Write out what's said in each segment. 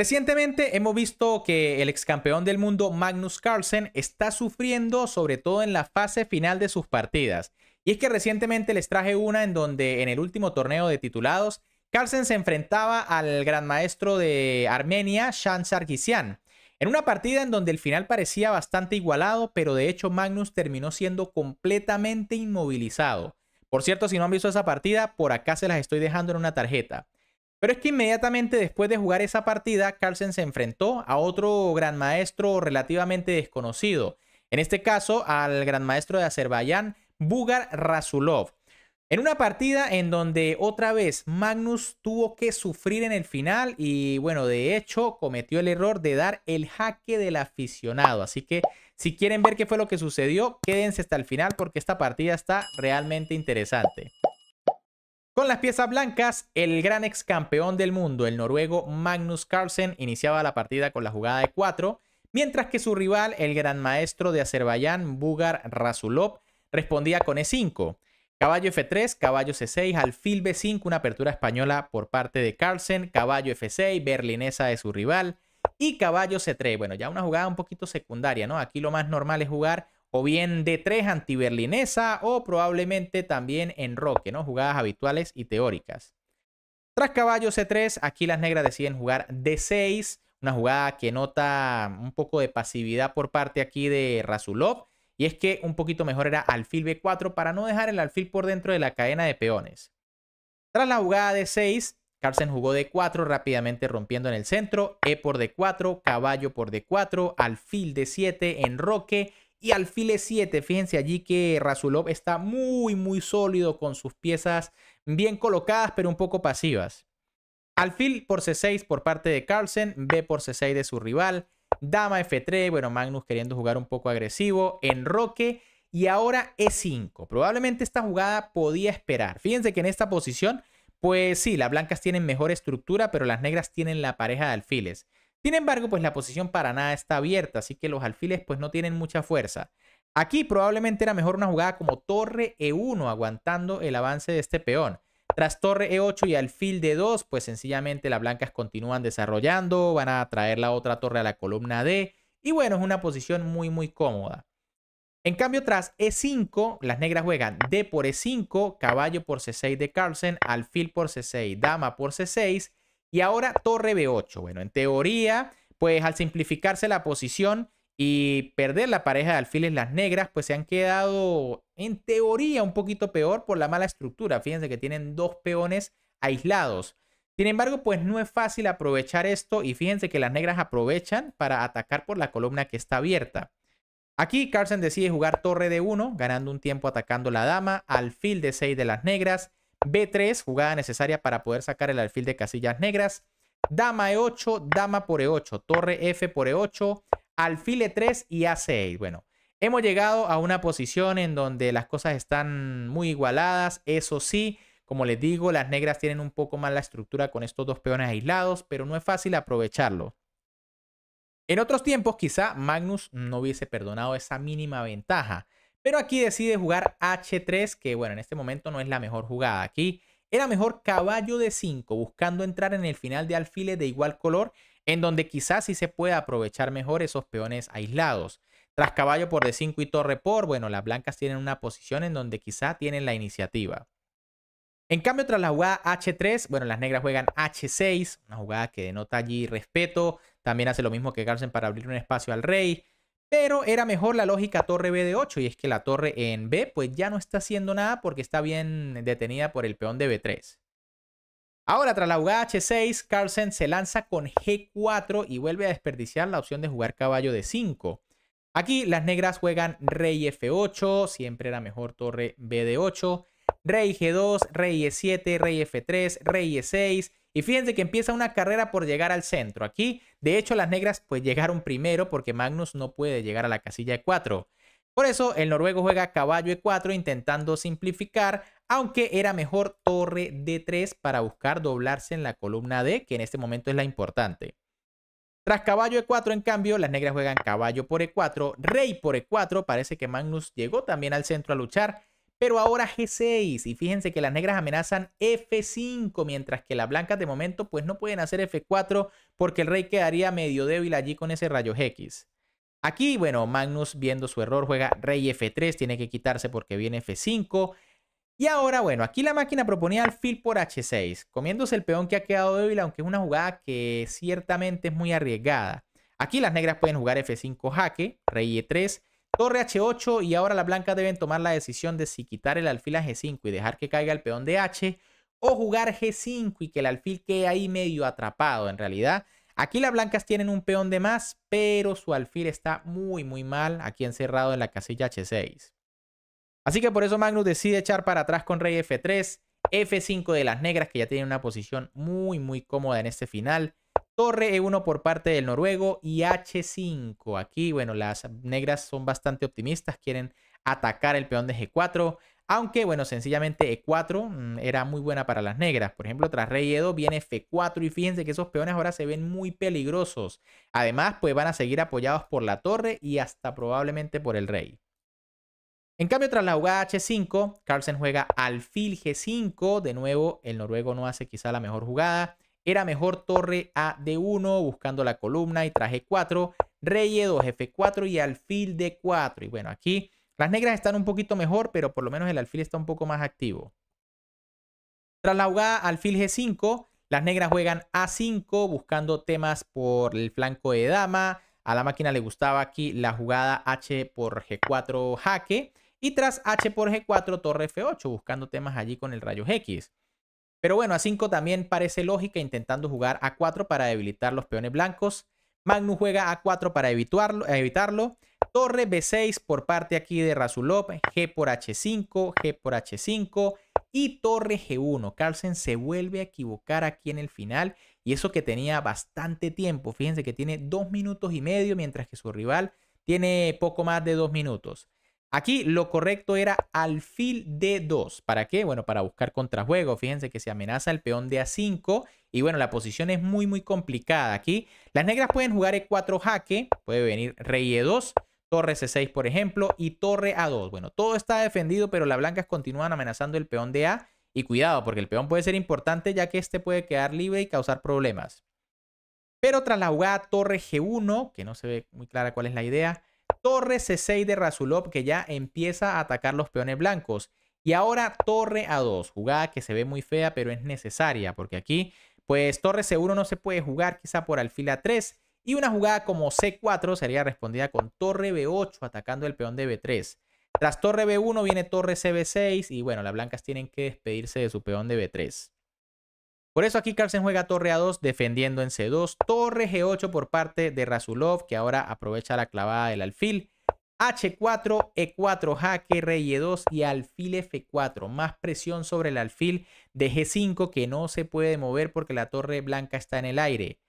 Recientemente hemos visto que el ex campeón del mundo Magnus Carlsen está sufriendo sobre todo en la fase final de sus partidas. Y es que recientemente les traje una en donde en el último torneo de titulados, Carlsen se enfrentaba al gran maestro de Armenia, Shan Sargissian, En una partida en donde el final parecía bastante igualado, pero de hecho Magnus terminó siendo completamente inmovilizado. Por cierto, si no han visto esa partida, por acá se las estoy dejando en una tarjeta. Pero es que inmediatamente después de jugar esa partida, Carlsen se enfrentó a otro gran maestro relativamente desconocido. En este caso, al gran maestro de Azerbaiyán, Bugar Rasulov. En una partida en donde otra vez Magnus tuvo que sufrir en el final y bueno, de hecho cometió el error de dar el jaque del aficionado. Así que si quieren ver qué fue lo que sucedió, quédense hasta el final porque esta partida está realmente interesante. Con las piezas blancas, el gran ex campeón del mundo, el noruego Magnus Carlsen, iniciaba la partida con la jugada de 4, mientras que su rival, el gran maestro de Azerbaiyán, Bugar Rasulov, respondía con E5. Caballo F3, caballo C6, alfil B5, una apertura española por parte de Carlsen, caballo F6, berlinesa de su rival y caballo C3. Bueno, ya una jugada un poquito secundaria, ¿no? Aquí lo más normal es jugar o bien d 3 antiberlinesa o probablemente también en roque, ¿no? Jugadas habituales y teóricas. Tras caballo C3, aquí las negras deciden jugar D6, una jugada que nota un poco de pasividad por parte aquí de Razulov. Y es que un poquito mejor era alfil B4 para no dejar el alfil por dentro de la cadena de peones. Tras la jugada de 6, Carlsen jugó D4 rápidamente rompiendo en el centro, E por D4, caballo por D4, alfil D7 en roque y alfil 7, fíjense allí que Razulov está muy, muy sólido con sus piezas bien colocadas, pero un poco pasivas. Alfil por C6 por parte de Carlsen, B por C6 de su rival, Dama F3, bueno, Magnus queriendo jugar un poco agresivo, Enroque y ahora E5. Probablemente esta jugada podía esperar. Fíjense que en esta posición, pues sí, las blancas tienen mejor estructura, pero las negras tienen la pareja de alfiles. Sin embargo, pues la posición para nada está abierta, así que los alfiles pues no tienen mucha fuerza. Aquí probablemente era mejor una jugada como torre E1 aguantando el avance de este peón. Tras torre E8 y alfil D2, pues sencillamente las blancas continúan desarrollando, van a traer la otra torre a la columna D y bueno, es una posición muy muy cómoda. En cambio, tras E5, las negras juegan D por E5, caballo por C6 de Carlsen, alfil por C6, dama por C6 y ahora torre B8. Bueno, en teoría, pues al simplificarse la posición y perder la pareja de alfiles las negras, pues se han quedado en teoría un poquito peor por la mala estructura. Fíjense que tienen dos peones aislados. Sin embargo, pues no es fácil aprovechar esto y fíjense que las negras aprovechan para atacar por la columna que está abierta. Aquí Carlsen decide jugar torre de 1, ganando un tiempo atacando la dama, alfil de 6 de las negras, B3, jugada necesaria para poder sacar el alfil de casillas negras. Dama E8, dama por E8, torre F por E8, alfil E3 y A6. Bueno, hemos llegado a una posición en donde las cosas están muy igualadas. Eso sí, como les digo, las negras tienen un poco más la estructura con estos dos peones aislados, pero no es fácil aprovecharlo. En otros tiempos, quizá Magnus no hubiese perdonado esa mínima ventaja. Pero aquí decide jugar H3, que bueno, en este momento no es la mejor jugada. Aquí era mejor caballo de 5, buscando entrar en el final de alfiles de igual color, en donde quizás sí se pueda aprovechar mejor esos peones aislados. Tras caballo por D5 y torre por, bueno, las blancas tienen una posición en donde quizá tienen la iniciativa. En cambio, tras la jugada H3, bueno, las negras juegan H6, una jugada que denota allí respeto. También hace lo mismo que Carlsen para abrir un espacio al rey. Pero era mejor la lógica torre B de 8 y es que la torre en B pues ya no está haciendo nada porque está bien detenida por el peón de B3. Ahora tras la jugada H6, Carlsen se lanza con G4 y vuelve a desperdiciar la opción de jugar caballo de 5. Aquí las negras juegan rey F8, siempre era mejor torre B de 8, rey G2, rey E7, rey F3, rey E6, y fíjense que empieza una carrera por llegar al centro. Aquí, de hecho, las negras pues llegaron primero porque Magnus no puede llegar a la casilla e 4. Por eso el noruego juega caballo e4 intentando simplificar, aunque era mejor torre d3 para buscar doblarse en la columna D, que en este momento es la importante. Tras caballo e4, en cambio, las negras juegan caballo por e4, rey por e4, parece que Magnus llegó también al centro a luchar, pero ahora G6 y fíjense que las negras amenazan F5 mientras que las blancas de momento pues no pueden hacer F4 porque el rey quedaría medio débil allí con ese rayo X. Aquí, bueno, Magnus viendo su error juega rey F3, tiene que quitarse porque viene F5. Y ahora, bueno, aquí la máquina proponía alfil por H6, comiéndose el peón que ha quedado débil, aunque es una jugada que ciertamente es muy arriesgada. Aquí las negras pueden jugar F5 jaque, rey E3, Torre H8 y ahora las blancas deben tomar la decisión de si quitar el alfil a G5 y dejar que caiga el peón de H o jugar G5 y que el alfil quede ahí medio atrapado en realidad. Aquí las blancas tienen un peón de más, pero su alfil está muy muy mal aquí encerrado en la casilla H6. Así que por eso Magnus decide echar para atrás con rey F3, F5 de las negras que ya tienen una posición muy muy cómoda en este final. Torre E1 por parte del noruego y H5. Aquí, bueno, las negras son bastante optimistas, quieren atacar el peón de G4. Aunque, bueno, sencillamente E4 mm, era muy buena para las negras. Por ejemplo, tras rey E2 viene F4 y fíjense que esos peones ahora se ven muy peligrosos. Además, pues van a seguir apoyados por la torre y hasta probablemente por el rey. En cambio, tras la jugada H5, Carlsen juega alfil G5. De nuevo, el noruego no hace quizá la mejor jugada era mejor torre a D1 buscando la columna y traje 4, rey E2, F4 y alfil D4. Y bueno, aquí las negras están un poquito mejor, pero por lo menos el alfil está un poco más activo. Tras la jugada alfil G5, las negras juegan A5 buscando temas por el flanco de dama. A la máquina le gustaba aquí la jugada H por G4 jaque. Y tras H por G4, torre F8, buscando temas allí con el rayo X. Pero bueno, a 5 también parece lógica intentando jugar a 4 para debilitar los peones blancos. Magnus juega a 4 para evitarlo, Torre B6 por parte aquí de Razulov. G por H5, G por H5 y torre G1. Carlsen se vuelve a equivocar aquí en el final y eso que tenía bastante tiempo. Fíjense que tiene 2 minutos y medio mientras que su rival tiene poco más de 2 minutos. Aquí lo correcto era alfil D2. ¿Para qué? Bueno, para buscar contrajuego. Fíjense que se amenaza el peón de A5. Y bueno, la posición es muy, muy complicada aquí. Las negras pueden jugar E4 jaque. Puede venir rey E2, torre C6, por ejemplo, y torre A2. Bueno, todo está defendido, pero las blancas continúan amenazando el peón de A. Y cuidado, porque el peón puede ser importante ya que este puede quedar libre y causar problemas. Pero tras la jugada torre G1, que no se ve muy clara cuál es la idea, Torre C6 de Rasulov que ya empieza a atacar los peones blancos. Y ahora torre A2, jugada que se ve muy fea pero es necesaria porque aquí pues torre C1 no se puede jugar quizá por alfil A3 y una jugada como C4 sería respondida con torre B8 atacando el peón de B3. Tras torre B1 viene torre CB6 y bueno, las blancas tienen que despedirse de su peón de B3. Por eso aquí Carlsen juega torre A2 defendiendo en C2, torre G8 por parte de Rasulov que ahora aprovecha la clavada del alfil. H4, E4, jaque, rey E2 y alfil F4. Más presión sobre el alfil de G5 que no se puede mover porque la torre blanca está en el aire.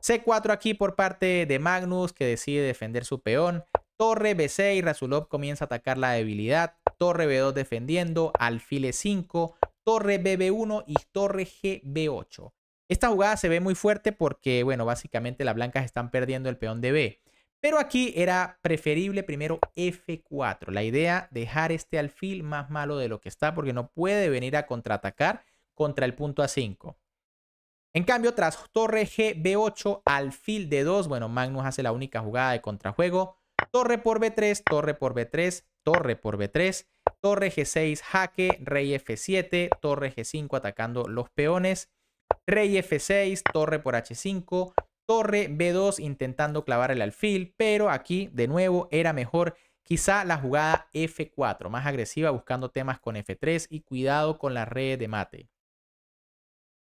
C4 aquí por parte de Magnus que decide defender su peón. Torre B6, Rasulov comienza a atacar la debilidad. Torre B2 defendiendo, alfil E5, torre BB1 y torre GB8. Esta jugada se ve muy fuerte porque, bueno, básicamente las blancas están perdiendo el peón de B. Pero aquí era preferible primero F4. La idea, dejar este alfil más malo de lo que está porque no puede venir a contraatacar contra el punto A5. En cambio, tras torre GB8, alfil D2, bueno, Magnus hace la única jugada de contrajuego. Torre por B3, torre por B3, torre por B3. Torre G6 jaque, rey F7, torre G5 atacando los peones, rey F6, torre por H5, torre B2 intentando clavar el alfil, pero aquí de nuevo era mejor quizá la jugada F4, más agresiva buscando temas con F3 y cuidado con la red de mate.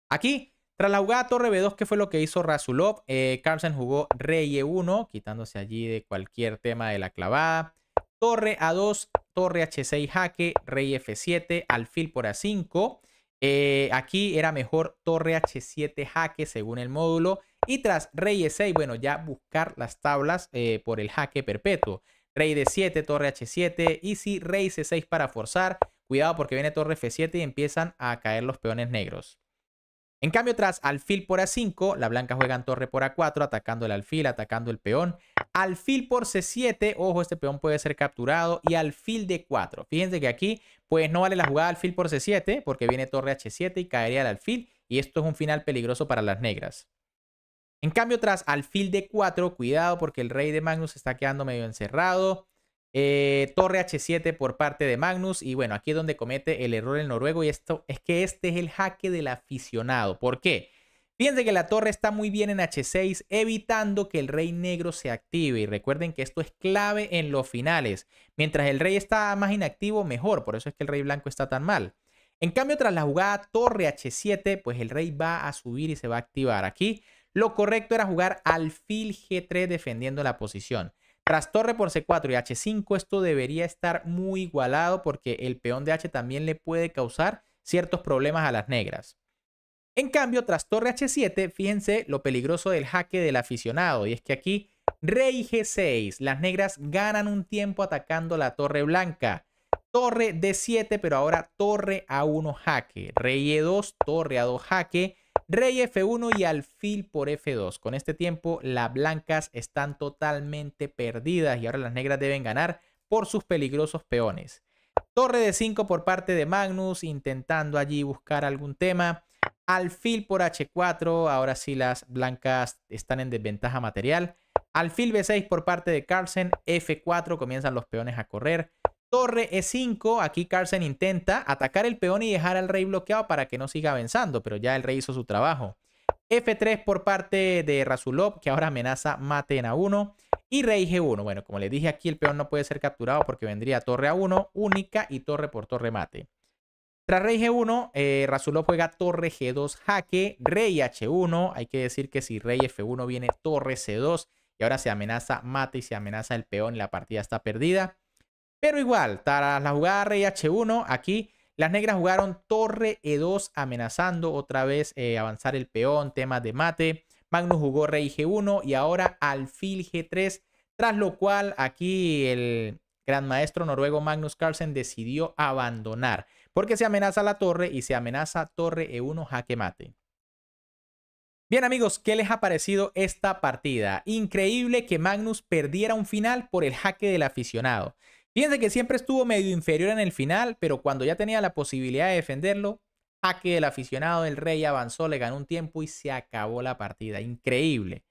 Aquí, tras la jugada torre B2, que fue lo que hizo Rasulov, eh, Carlsen jugó rey E1, quitándose allí de cualquier tema de la clavada. Torre A2, torre h6 jaque, rey f7, alfil por a5. Eh, aquí era mejor torre h7 jaque según el módulo. Y tras rey e6, bueno, ya buscar las tablas eh, por el jaque perpetuo. Rey d7, torre h7 y si rey c6 para forzar. Cuidado porque viene torre f7 y empiezan a caer los peones negros. En cambio, tras alfil por a5, la blanca juega en torre por a4, atacando el alfil, atacando el peón. Alfil por C7, ojo, este peón puede ser capturado. Y alfil de 4 Fíjense que aquí, pues no vale la jugada alfil por C7, porque viene torre H7 y caería el alfil. Y esto es un final peligroso para las negras. En cambio, tras alfil de 4 cuidado porque el rey de Magnus está quedando medio encerrado. Eh, torre H7 por parte de Magnus. Y bueno, aquí es donde comete el error el noruego. Y esto es que este es el jaque del aficionado. ¿Por qué? Fíjense que la torre está muy bien en H6, evitando que el rey negro se active. Y recuerden que esto es clave en los finales. Mientras el rey está más inactivo, mejor. Por eso es que el rey blanco está tan mal. En cambio, tras la jugada torre H7, pues el rey va a subir y se va a activar. Aquí lo correcto era jugar alfil G3 defendiendo la posición. Tras torre por C4 y H5, esto debería estar muy igualado porque el peón de H también le puede causar ciertos problemas a las negras. En cambio, tras torre H7, fíjense lo peligroso del jaque del aficionado. Y es que aquí, rey G6. Las negras ganan un tiempo atacando la torre blanca. Torre D7, pero ahora torre A1 jaque. Rey E2, torre A2 jaque. Rey F1 y alfil por F2. Con este tiempo, las blancas están totalmente perdidas y ahora las negras deben ganar por sus peligrosos peones. Torre D5 por parte de Magnus, intentando allí buscar algún tema. Alfil por H4, ahora sí las blancas están en desventaja material. Alfil B6 por parte de Carlsen, F4, comienzan los peones a correr. Torre E5, aquí Carlsen intenta atacar el peón y dejar al rey bloqueado para que no siga avanzando, pero ya el rey hizo su trabajo. F3 por parte de Razulov, que ahora amenaza mate en A1. Y rey G1. Bueno, como les dije aquí, el peón no puede ser capturado porque vendría torre A1 única y torre por torre mate. Tras rey G1, eh, juega torre G2 jaque, rey H1. Hay que decir que si rey F1 viene torre C2 y ahora se amenaza mate y se amenaza el peón, la partida está perdida. Pero igual, tras la jugada rey H1, aquí las negras jugaron torre E2 amenazando otra vez eh, avanzar el peón, temas de mate. Magnus jugó rey G1 y ahora alfil G3, tras lo cual aquí el, gran maestro noruego Magnus Carlsen decidió abandonar porque se amenaza la torre y se amenaza torre E1 jaque mate. Bien amigos, ¿qué les ha parecido esta partida? Increíble que Magnus perdiera un final por el jaque del aficionado. Fíjense que siempre estuvo medio inferior en el final, pero cuando ya tenía la posibilidad de defenderlo, jaque del aficionado, del rey avanzó, le ganó un tiempo y se acabó la partida. Increíble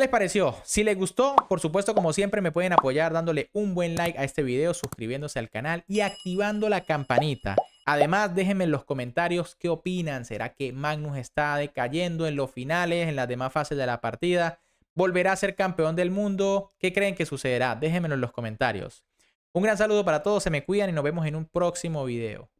les pareció? Si les gustó, por supuesto, como siempre, me pueden apoyar dándole un buen like a este video, suscribiéndose al canal y activando la campanita. Además, déjenme en los comentarios qué opinan. ¿Será que Magnus está decayendo en los finales, en las demás fases de la partida? ¿Volverá a ser campeón del mundo? ¿Qué creen que sucederá? Déjenmelo en los comentarios. Un gran saludo para todos, se me cuidan y nos vemos en un próximo video.